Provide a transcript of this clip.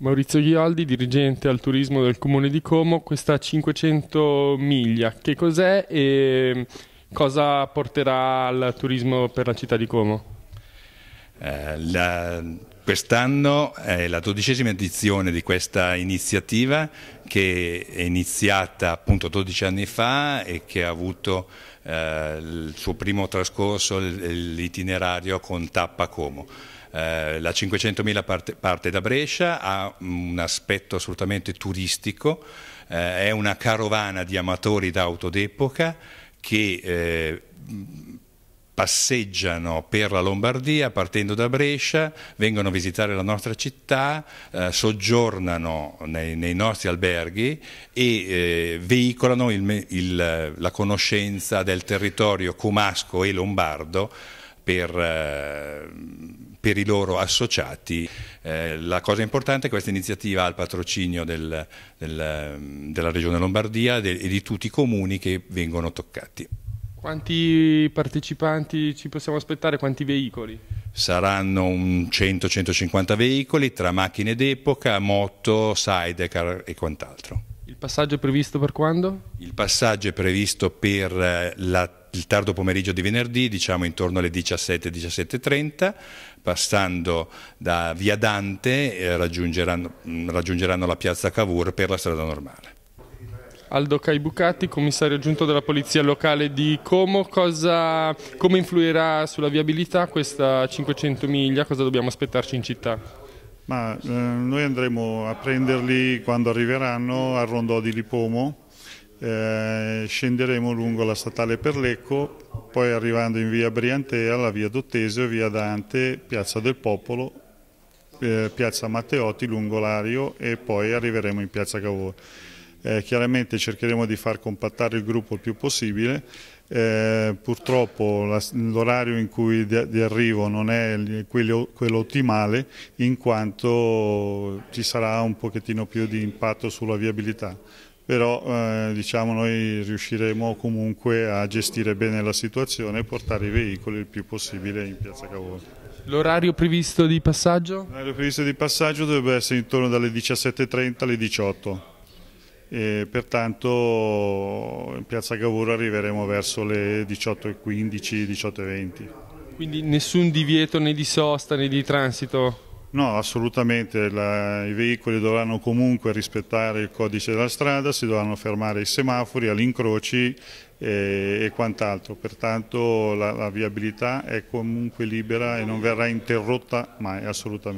Maurizio Ghioldi, dirigente al turismo del comune di Como, questa 500 miglia, che cos'è e cosa porterà al turismo per la città di Como? Eh, la Quest'anno è la dodicesima edizione di questa iniziativa che è iniziata appunto 12 anni fa e che ha avuto eh, il suo primo trascorso, l'itinerario con Tappa Como. Eh, la 500.000 parte, parte, da Brescia, ha un aspetto assolutamente turistico, eh, è una carovana di amatori d'auto d'epoca che eh, passeggiano per la Lombardia partendo da Brescia, vengono a visitare la nostra città, eh, soggiornano nei, nei, nostri alberghi e eh, veicolano il, il, la conoscenza del territorio comasco e lombardo per, eh, per i loro associati. Eh, la cosa importante è che questa iniziativa ha il patrocinio del, del, della Regione Lombardia e di tutti i comuni che vengono toccati. Quanti partecipanti ci possiamo aspettare? Quanti veicoli? Saranno 100-150 veicoli tra macchine d'epoca, moto, sidecar e quant'altro. Il passaggio è previsto per quando? Il passaggio è previsto per eh, la, il tardo pomeriggio di venerdì, diciamo intorno alle 17-17.30, passando da via Dante eh, raggiungeranno, mm, raggiungeranno la piazza Cavour per la strada normale. Aldo Caibucati, commissario aggiunto della Polizia Locale di Como. Cosa, come influirà sulla viabilità questa 500 miglia? Cosa dobbiamo aspettarci in città? Ma, eh, noi andremo a prenderli quando arriveranno al rondò di Lipomo, eh, scenderemo lungo la statale Perlecco, poi arrivando in via Briantea, la via Dottesio, via Dante, piazza del Popolo, eh, piazza Matteotti, lungo Lario e poi arriveremo in piazza Cavour. Eh, chiaramente cercheremo di far compattare il gruppo il più possibile. Eh, purtroppo l'orario in cui di, di, arrivo non è quello, quello, ottimale in quanto ci sarà un pochettino più di impatto sulla viabilità però eh, diciamo noi riusciremo comunque a gestire bene la situazione e portare i veicoli il più possibile in Piazza Cavour L'orario previsto di passaggio? L'orario previsto di passaggio dovrebbe essere intorno dalle 17.30 alle 18.00 e pertanto in piazza Gavura arriveremo verso le 18.15, 18.20. Quindi nessun divieto né di sosta né di transito? No, assolutamente, La, i veicoli dovranno comunque rispettare il codice della strada, si dovranno fermare i semafori, agli incroci e, e quant'altro, pertanto la, la viabilità è comunque libera e non verrà interrotta mai, assolutamente.